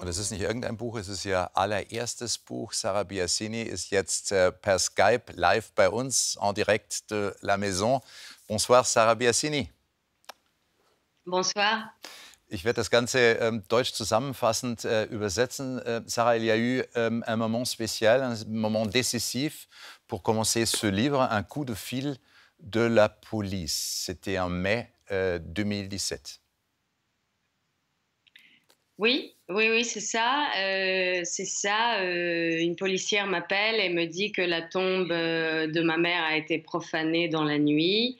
Und es ist nicht irgendein Buch, es ist ihr allererstes Buch. Sarah Biasini ist jetzt äh, per Skype live bei uns, en direct de la maison. Bonsoir, Sarah Biasini. Bonsoir. Ich werde das Ganze ähm, deutsch zusammenfassend äh, übersetzen. Äh, Sarah, il y a eu euh, un moment spécial, un moment décisif pour commencer ce livre, un coup de fil de la police. C'était en mai euh, 2017. Oui, oui, oui, c'est ça. Euh, c'est ça. Euh, une policière m'appelle et me dit que la tombe euh, de ma mère a été profanée dans la nuit,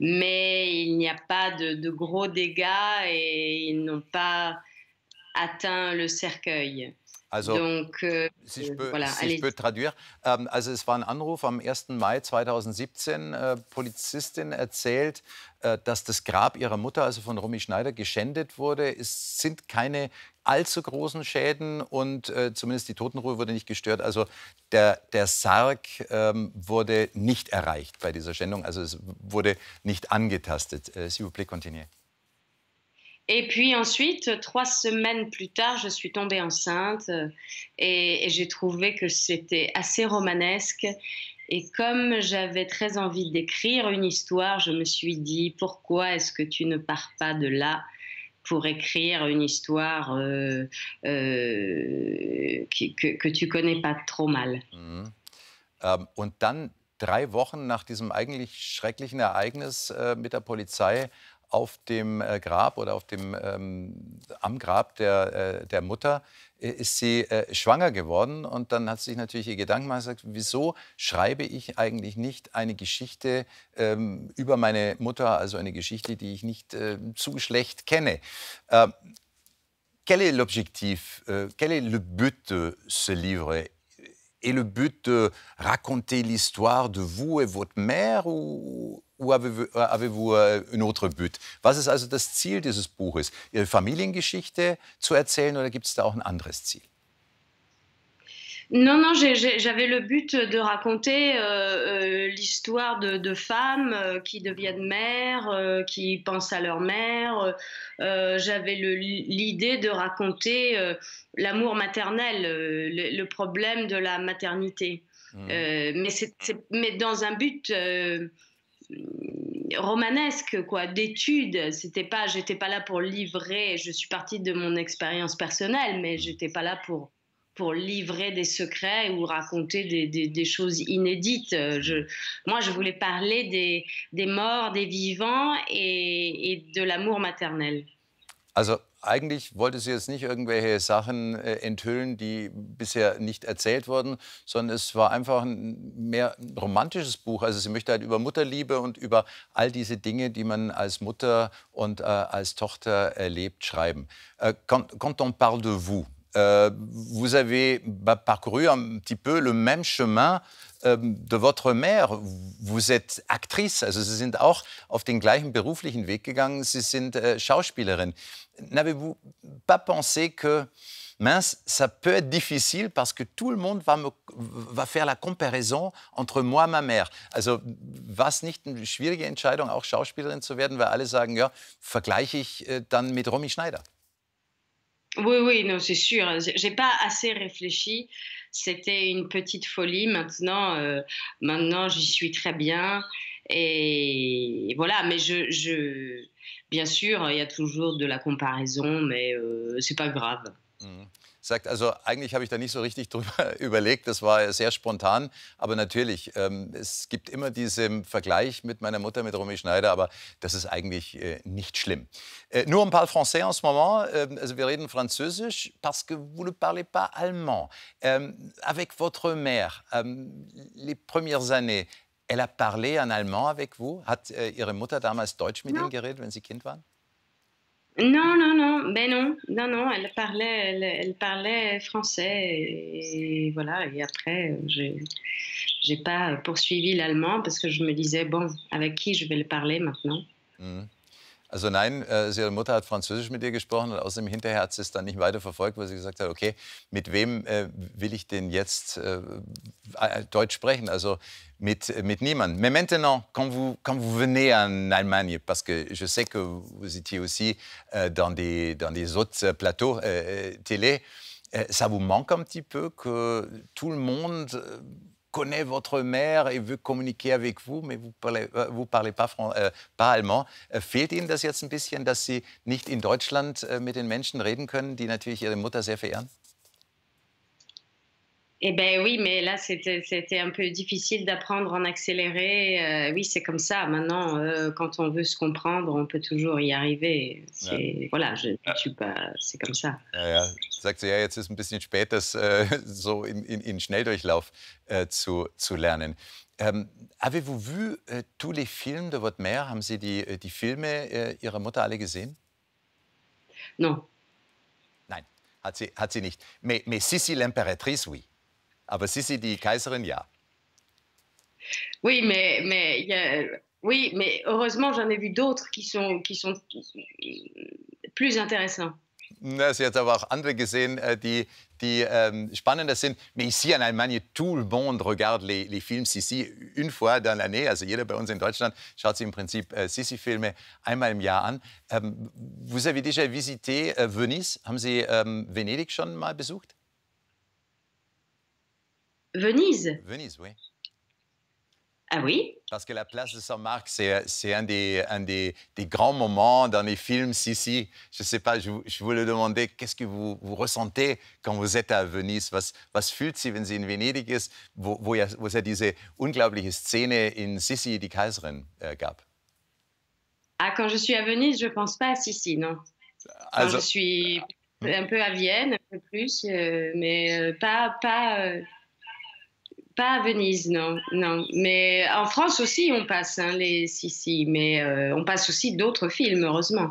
mais il n'y a pas de, de, gros dégâts et ils n'ont pas atteint le cercueil. Also, Donc, euh, si, je peux, voilà, si je peux traduire. Ähm, also, es war ein Anruf am 1. Mai 2017. Äh, Polizistin erzählt, äh, dass das Grab ihrer Mutter, also von Romy Schneider, geschändet wurde. Es sind keine allzu großen Schäden und äh, zumindest die Totenruhe wurde nicht gestört. Also, der, der Sarg ähm, wurde nicht erreicht bei dieser Schändung. Also, es wurde nicht angetastet. Äh, S'il vous plaît, continuez. Et puis ensuite, trois semaines plus tard, je suis tombée enceinte euh, et, j'ai trouvé que c'était assez romanesque. Et comme j'avais très envie d'écrire une histoire, je me suis dit, pourquoi est-ce que tu ne pars pas de là pour écrire une histoire euh, euh, que, que, tu connais pas trop mal. Et mhm. ähm, und dann drei Wochen nach diesem eigentlich schrecklichen Ereignis äh, mit der Polizei auf dem äh, Grab oder auf dem, ähm, am Grab der, äh, der Mutter äh, ist sie äh, schwanger geworden und dann hat sie sich natürlich ihr Gedanken gemacht, gesagt, wieso schreibe ich eigentlich nicht eine Geschichte ähm, über meine Mutter, also eine Geschichte, die ich nicht äh, zu schlecht kenne. Äh, quel est l'objectif, euh, quel est le but de ce livre Et le but de raconter l'histoire de vous et votre mère ou ou avez-vous äh, äh, ein autre but Was ist also das Ziel dieses Buches? Ihre Familiengeschichte zu erzählen oder gibt es da auch un autre but Non, non, j'avais le but de raconter euh, euh, l'histoire de, femmes euh, qui deviennent mères, qui pensent à leur mère. j'avais l'idée de raconter l'amour maternel, le, problème de la maternité. Mmh. mais, mais dans un but romanesque quoi d'études c'était pas j'étais pas là pour livrer je suis partie de mon expérience personnelle mais j'étais pas là pour pour livrer des secrets ou raconter des, choses inédites. Je, moi, je voulais parler des, des morts, des vivants et, de l'amour maternel. eigentlich wollte sie jetzt nicht irgendwelche Sachen äh, enthüllen, die bisher nicht erzählt wurden, sondern es war einfach ein mehr romantisches Buch. Also sie möchte halt über Mutterliebe und über all diese Dinge, die man als Mutter und äh, als Tochter erlebt, schreiben. Äh, quand, quand on parle de vous, Euh, vous avez bah, parcouru un petit peu le même chemin euh, de votre mère. Vous êtes Aktrice, also Sie sind auch auf den gleichen beruflichen Weg gegangen. Sie sind euh, Schauspielerin. N'avez-vous pas pensé que mince, ça peut être difficile parce que tout le monde va, me, va faire la comparaison entre moi et ma mère. Also, war es nicht eine schwierige Entscheidung, auch Schauspielerin zu werden, weil alle sagen, ja, vergleiche ich äh, dann mit Romy Schneider? Oui, oui, non, c'est sûr. J'ai pas assez réfléchi. C'était une petite folie. Maintenant, euh, maintenant, j'y suis très bien. Et voilà, mais je, bien sûr, il y a toujours de la comparaison, mais euh, c'est pas grave. Mhm. Sagt also, eigentlich habe ich da nicht so richtig drüber überlegt, das war sehr spontan, aber natürlich, ähm, es gibt immer diesen Vergleich mit meiner Mutter, mit Romy Schneider, aber das ist eigentlich äh, nicht schlimm. Äh, nur on parle français en ce moment, äh, also wir reden Französisch, parce que vous ne parlez pas allemand. Ähm, avec votre mère, ähm, les premières années, elle a parlé en allemand avec vous? Hat äh, Ihre Mutter damals Deutsch mit ja. Ihnen geredet, wenn Sie Kind waren? Non, non, non, ben non, non, non, elle parlait, elle, parlait français et, voilà, et après, euh, j'ai, n'ai pas poursuivi l'allemand parce que je me disais, bon, avec qui je vais le parler maintenant mmh. Also nein, äh, also ihre Mutter hat Französisch mit ihr gesprochen und außerdem hinterher hat sie es dann nicht weiter verfolgt, weil sie gesagt hat, okay, mit wem äh, will ich denn jetzt äh, äh Deutsch sprechen? Also mit, äh, mit niemandem. Mais maintenant, quand vous, quand vous venez en Allemagne, parce que je sais que vous étiez aussi euh, dans, des, dans des autres euh, plateaux euh, euh, télé, ça vous manque un petit peu que tout le monde connaît votre mère et veut communiquer avec vous, mais vous parlez, euh, vous parlez pas, äh, pas allemand. Äh, fehlt Ihnen das jetzt ein bisschen, dass Sie nicht in Deutschland äh, mit den Menschen reden können, die natürlich Ihre Mutter sehr verehren? Eh bien oui, mais là, c'était un peu difficile d'apprendre en accéléré. Euh, oui, c'est comme ça. Maintenant, euh, quand on veut se comprendre, on peut toujours y arriver. Voilà, je, ah. pas... c'est comme ça. Ja, ja. Sagt sie, ja, jetzt ist ein bisschen spät, das äh, so in, Schnelldurchlauf äh, zu, lernen. Ähm, avez-vous vu äh, tous les films de votre mère? Haben Sie die, die Filme Ihrer Mutter alle gesehen? Non. Nein, hat sie, hat sie Mais, mais Sissi l'impératrice, oui. Aber Sisi, die Kaiserin, ja. Oui, mais, mais y oui, mais heureusement, j'en ai vu d'autres qui sont, qui sont plus intéressants. Na, sie hat aber auch andere gesehen, äh, die, die ähm, spannender sind. Mais ici en Allemagne, tout le monde regarde les, les films Sisi une fois dans l'année. Also jeder bei uns in Deutschland schaut sich im Prinzip äh, Sissi-Filme einmal im Jahr an. Ähm, vous avez déjà visité äh, Venise? Haben Sie ähm, Venedig schon mal besucht? Venise. Venise, oui. Ah oui? Parce que la place de Saint-Marc, euh, c'est un, des, un des, des, grands moments dans les films. Sissi. je ne sais pas, je, je voulais demander qu'est-ce que vous, vous, ressentez quand vous êtes à Venise? Was, was fühlt sie, wenn sie in Venedig ist, wo, wo, wo es diese unglaubliche Szene in Sissi, die Kaiserin, äh, gab? Ah, quand je suis à Venise, je ne pense pas à Sissi, non. je suis ah. un peu à Vienne, un peu plus, euh, mais euh, pas. pas pas à Venise, non, non. Mais en France aussi, on passe hein, les Sissi, mais euh, on passe aussi d'autres films, heureusement.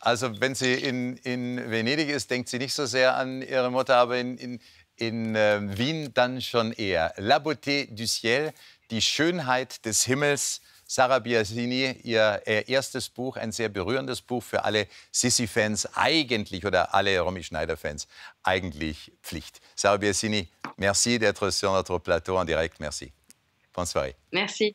Also, wenn sie in, in Venedig ist, denkt sie nicht so sehr an ihre Mutter, aber in, in, in äh, Wien dann schon eher. La Beauté du Ciel, die Schönheit des Himmels, Sarah Biasini, ihr äh, erstes Buch, ein sehr berührendes Buch für alle Sissi-Fans eigentlich oder alle Romy Schneider-Fans eigentlich Pflicht. Sarah Biasini, merci d'être sur notre plateau en direct. Merci. Bonne soirée. Merci.